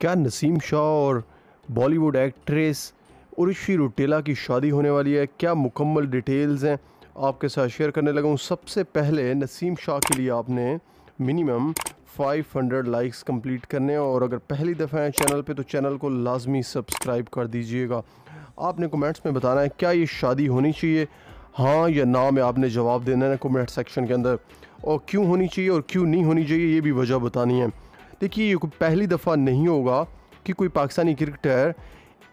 क्या नसीम शाह और बॉलीवुड एक्ट्रेस उर्शी रुटेला की शादी होने वाली है क्या मुकम्मल डिटेल्स हैं आपके साथ शेयर करने लगा हूँ सबसे पहले नसीम शाह के लिए आपने मिनिमम 500 लाइक्स कंप्लीट करने हैं और अगर पहली दफ़ा है चैनल पे तो चैनल को लाजमी सब्सक्राइब कर दीजिएगा आपने कमेंट्स में बताना है क्या ये शादी होनी चाहिए हाँ या ना में आपने जवाब देना है कमेंट सेक्शन के अंदर और क्यों होनी चाहिए और क्यों नहीं होनी चाहिए ये भी वजह बतानी है देखिए ये पहली दफ़ा नहीं होगा कि कोई पाकिस्तानी क्रिकेटर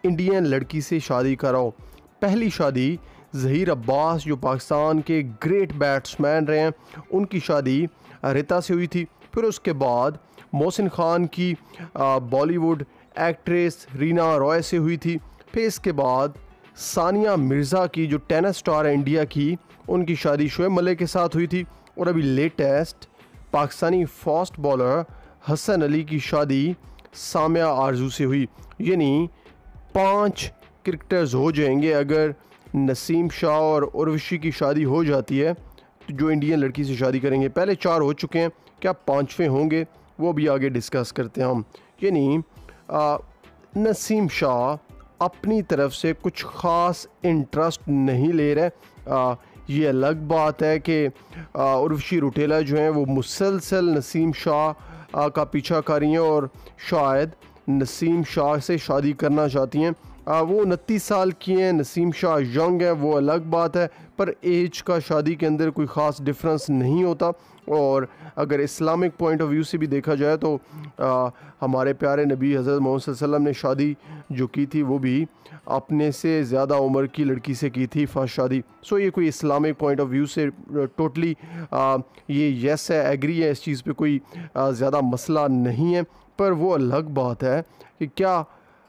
इंडियन लड़की से शादी कराओ पहली शादी जहीर अब्बास जो पाकिस्तान के ग्रेट बैट्समैन रहे हैं उनकी शादी रिता से हुई थी फिर उसके बाद मोहसिन खान की बॉलीवुड एक्ट्रेस रीना रॉय से हुई थी फिर इसके बाद सानिया मिर्ज़ा की जो टेनिस स्टार है इंडिया की उनकी शादी शुएब मलिक के साथ हुई थी और अभी latest Pakistani fast bowler Hasan Ali की शादी सामिया आरजू से हुई यानी पांच क्रिकेटर्स हो जाएंगे अगर नसीम शाह और उर्वशी की शादी हो जाती है तो जो इंडियन लड़की से शादी करेंगे पहले चार हो चुके हैं क्या पाँचवें होंगे वो भी आगे डिस्कस करते हैं हम यानी नसीम शाह अपनी तरफ से कुछ ख़ास इंटरेस्ट नहीं ले रहे ये अलग बात है कि उर्वशी रुटेला जो हैं वो मुसलसल नसीम शाह का पीछा कर रही हैं और शायद नसीम शाह से शादी करना चाहती हैं आ, वो उनतीस साल की हैं नसीम शाह यंग हैं वो अलग बात है पर एज का शादी के अंदर कोई ख़ास डिफरेंस नहीं होता और अगर इस्लामिक पॉइंट ऑफ व्यू से भी देखा जाए तो आ, हमारे प्यारे नबी हज़रत मोहम्मद वसल्लम ने शादी जो की थी वो भी अपने से ज़्यादा उम्र की लड़की से की थी फर्स्ट शादी सो ये कोई इस्लामिक पॉइंट ऑफ व्यू से टोटली आ, ये येस है एग्री है इस चीज़ पे कोई ज़्यादा मसला नहीं है पर वो अलग बात है कि क्या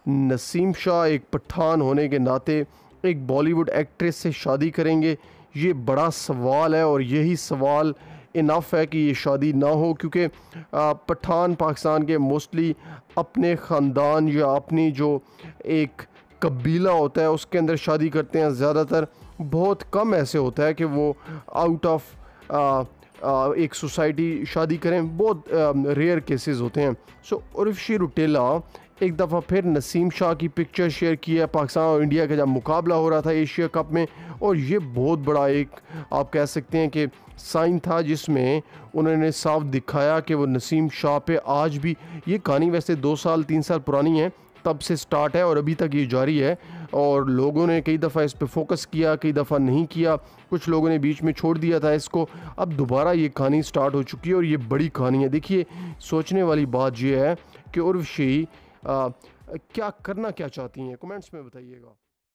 नसीम शाह एक पठान होने के नाते एक बॉलीवुड एक्ट्रेस से शादी करेंगे ये बड़ा सवाल है और यही सवाल इनफ है कि ये शादी ना हो क्योंकि पठान पाकिस्तान के मोस्टली अपने ख़ानदान या अपनी जो एक कबीला होता है उसके अंदर शादी करते हैं ज़्यादातर बहुत कम ऐसे होता है कि वो आउट ऑफ एक सोसाइटी शादी करें बहुत रेयर केसेस होते हैं सो उर्फ शी रुटेला एक दफ़ा फिर नसीम शाह की पिक्चर शेयर की है पाकिस्तान और इंडिया का जब मुकाबला हो रहा था एशिया कप में और ये बहुत बड़ा एक आप कह सकते हैं कि साइन था जिसमें उन्होंने साफ दिखाया कि वो नसीम शाह पे आज भी ये कहानी वैसे दो साल तीन साल पुरानी है तब से स्टार्ट है और अभी तक ये जारी है और लोगों ने कई दफ़ा इस पर फोकस किया कई दफ़ा नहीं किया कुछ लोगों ने बीच में छोड़ दिया था इसको अब दोबारा ये कहानी स्टार्ट हो चुकी है और ये बड़ी कहानी है देखिए सोचने वाली बात यह है कि उर्वशी क्या करना क्या चाहती हैं कमेंट्स में बताइएगा